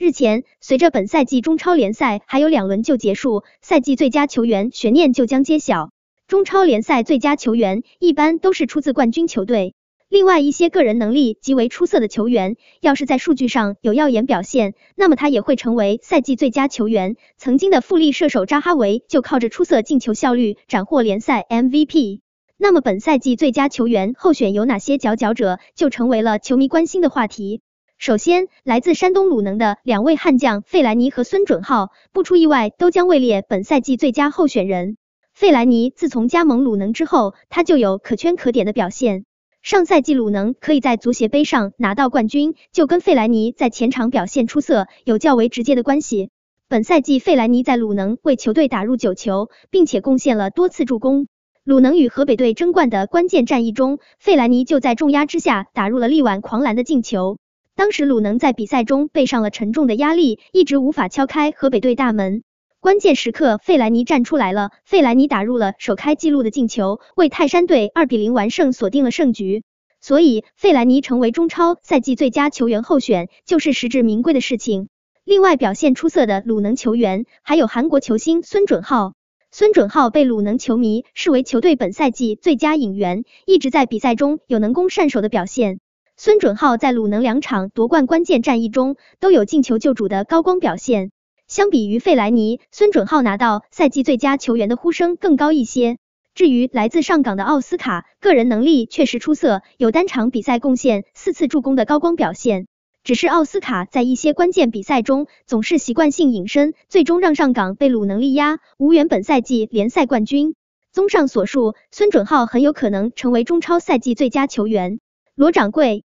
日前，随着本赛季中超联赛还有两轮就结束，赛季最佳球员悬念就将揭晓。中超联赛最佳球员一般都是出自冠军球队，另外一些个人能力极为出色的球员，要是在数据上有耀眼表现，那么他也会成为赛季最佳球员。曾经的富力射手扎哈维就靠着出色进球效率斩获联赛 MVP。那么本赛季最佳球员候选有哪些佼佼者，就成为了球迷关心的话题。首先，来自山东鲁能的两位悍将费莱尼和孙准浩，不出意外都将位列本赛季最佳候选人。费莱尼自从加盟鲁能之后，他就有可圈可点的表现。上赛季鲁能可以在足协杯上拿到冠军，就跟费莱尼在前场表现出色有较为直接的关系。本赛季费莱尼在鲁能为球队打入九球，并且贡献了多次助攻。鲁能与河北队争冠的关键战役中，费莱尼就在重压之下打入了力挽狂澜的进球。当时鲁能在比赛中背上了沉重的压力，一直无法敲开河北队大门。关键时刻，费莱尼站出来了，费莱尼打入了首开纪录的进球，为泰山队二比零完胜锁定了胜局。所以，费莱尼成为中超赛季最佳球员候选，就是实至名归的事情。另外，表现出色的鲁能球员还有韩国球星孙准浩，孙准浩被鲁能球迷视为球队本赛季最佳引援，一直在比赛中有能攻善守的表现。孙准浩在鲁能两场夺冠关键战役中都有进球救主的高光表现，相比于费莱尼，孙准浩拿到赛季最佳球员的呼声更高一些。至于来自上港的奥斯卡，个人能力确实出色，有单场比赛贡献四次助攻的高光表现，只是奥斯卡在一些关键比赛中总是习惯性隐身，最终让上港被鲁能力压，无缘本赛季联赛冠军。综上所述，孙准浩很有可能成为中超赛季最佳球员。罗掌柜。